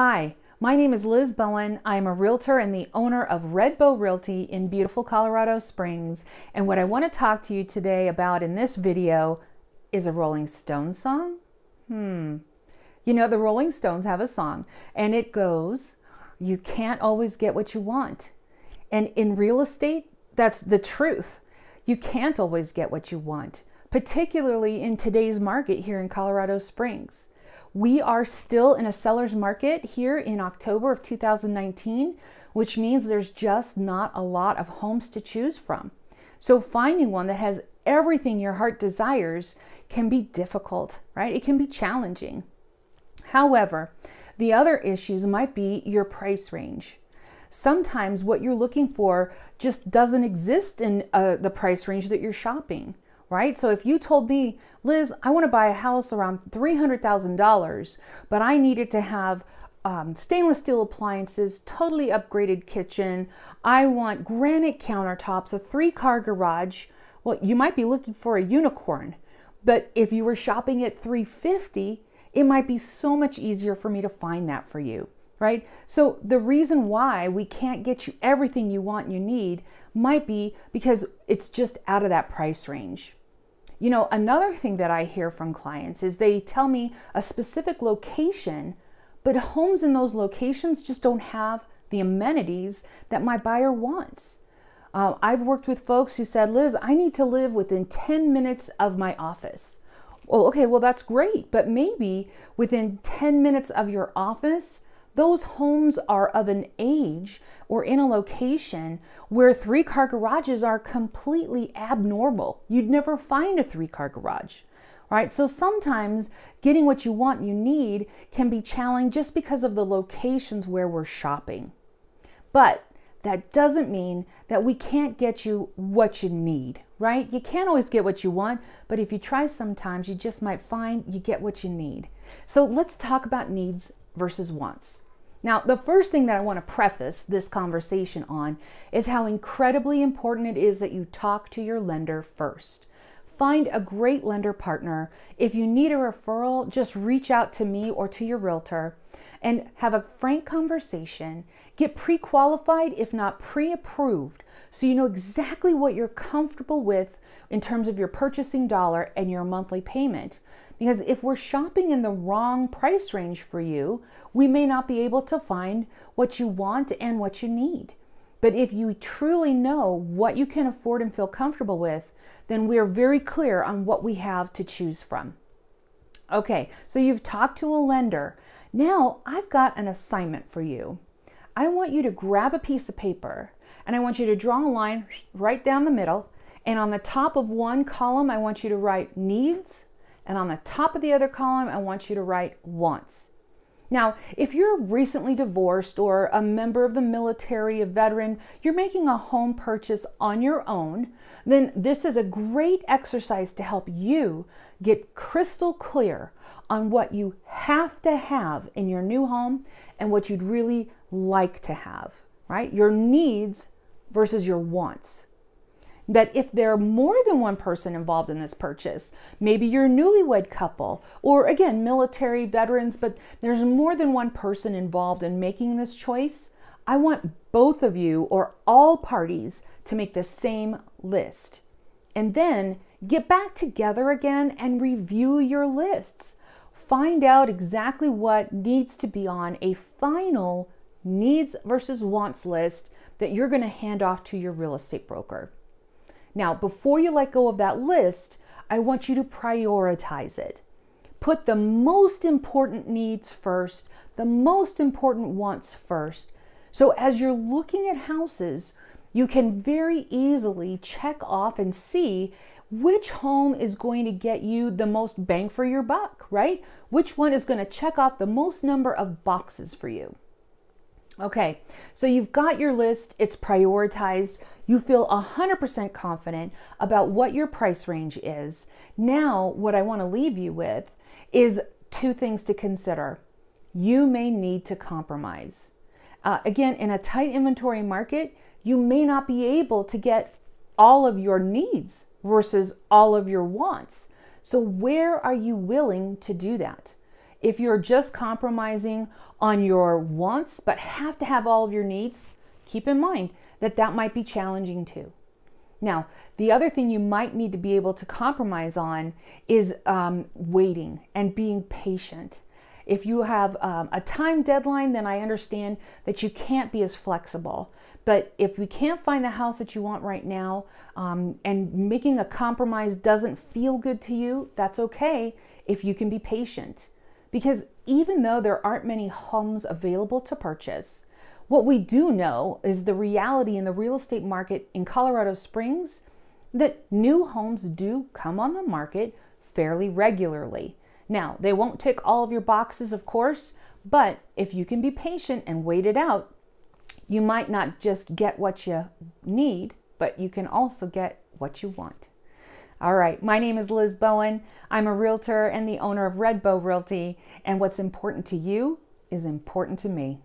Hi, my name is Liz Bowen. I'm a realtor and the owner of Red Bow Realty in beautiful Colorado Springs. And what I want to talk to you today about in this video is a Rolling Stones song. Hmm. You know, the Rolling Stones have a song and it goes, You can't always get what you want. And in real estate, that's the truth. You can't always get what you want, particularly in today's market here in Colorado Springs. We are still in a seller's market here in October of 2019, which means there's just not a lot of homes to choose from. So finding one that has everything your heart desires can be difficult, right? It can be challenging. However, the other issues might be your price range. Sometimes what you're looking for just doesn't exist in uh, the price range that you're shopping right? So if you told me, Liz, I want to buy a house around $300,000, but I needed to have um, stainless steel appliances, totally upgraded kitchen, I want granite countertops, a three car garage. Well, you might be looking for a unicorn, but if you were shopping at 350, it might be so much easier for me to find that for you right? So the reason why we can't get you everything you want you need might be because it's just out of that price range. You know, another thing that I hear from clients is they tell me a specific location, but homes in those locations just don't have the amenities that my buyer wants. Uh, I've worked with folks who said, Liz, I need to live within 10 minutes of my office. Well, okay, well, that's great, but maybe within 10 minutes of your office, those homes are of an age or in a location where three car garages are completely abnormal. You'd never find a three car garage. Right? So sometimes getting what you want, you need can be challenging just because of the locations where we're shopping. But that doesn't mean that we can't get you what you need, right? You can't always get what you want, but if you try sometimes, you just might find you get what you need. So let's talk about needs versus wants. Now, the first thing that I want to preface this conversation on is how incredibly important it is that you talk to your lender first. Find a great lender partner. If you need a referral, just reach out to me or to your realtor and have a frank conversation. Get pre qualified, if not pre approved, so you know exactly what you're comfortable with in terms of your purchasing dollar and your monthly payment. Because if we're shopping in the wrong price range for you, we may not be able to find what you want and what you need. But if you truly know what you can afford and feel comfortable with, then we are very clear on what we have to choose from. Okay, so you've talked to a lender. Now I've got an assignment for you. I want you to grab a piece of paper and I want you to draw a line right down the middle. And on the top of one column, I want you to write needs. And on the top of the other column, I want you to write wants. Now, if you're recently divorced or a member of the military, a veteran, you're making a home purchase on your own, then this is a great exercise to help you get crystal clear on what you have to have in your new home and what you'd really like to have, right? Your needs versus your wants that if there are more than one person involved in this purchase, maybe you're a newlywed couple, or again, military veterans, but there's more than one person involved in making this choice, I want both of you or all parties to make the same list. And then get back together again and review your lists. Find out exactly what needs to be on a final needs versus wants list that you're going to hand off to your real estate broker. Now, before you let go of that list, I want you to prioritize it. Put the most important needs first, the most important wants first. So, as you're looking at houses, you can very easily check off and see which home is going to get you the most bang for your buck, right? Which one is going to check off the most number of boxes for you. Okay, so you've got your list, it's prioritized, you feel 100% confident about what your price range is. Now, what I want to leave you with is two things to consider. You may need to compromise. Uh, again, in a tight inventory market, you may not be able to get all of your needs versus all of your wants. So, where are you willing to do that? If you're just compromising on your wants but have to have all of your needs, keep in mind that that might be challenging too. Now, the other thing you might need to be able to compromise on is um, waiting and being patient. If you have um, a time deadline, then I understand that you can't be as flexible. But if we can't find the house that you want right now um, and making a compromise doesn't feel good to you, that's okay if you can be patient. Because even though there aren't many homes available to purchase, what we do know is the reality in the real estate market in Colorado Springs that new homes do come on the market fairly regularly. Now, they won't tick all of your boxes, of course, but if you can be patient and wait it out, you might not just get what you need, but you can also get what you want. All right, my name is Liz Bowen. I'm a realtor and the owner of Red Bow Realty, and what's important to you is important to me.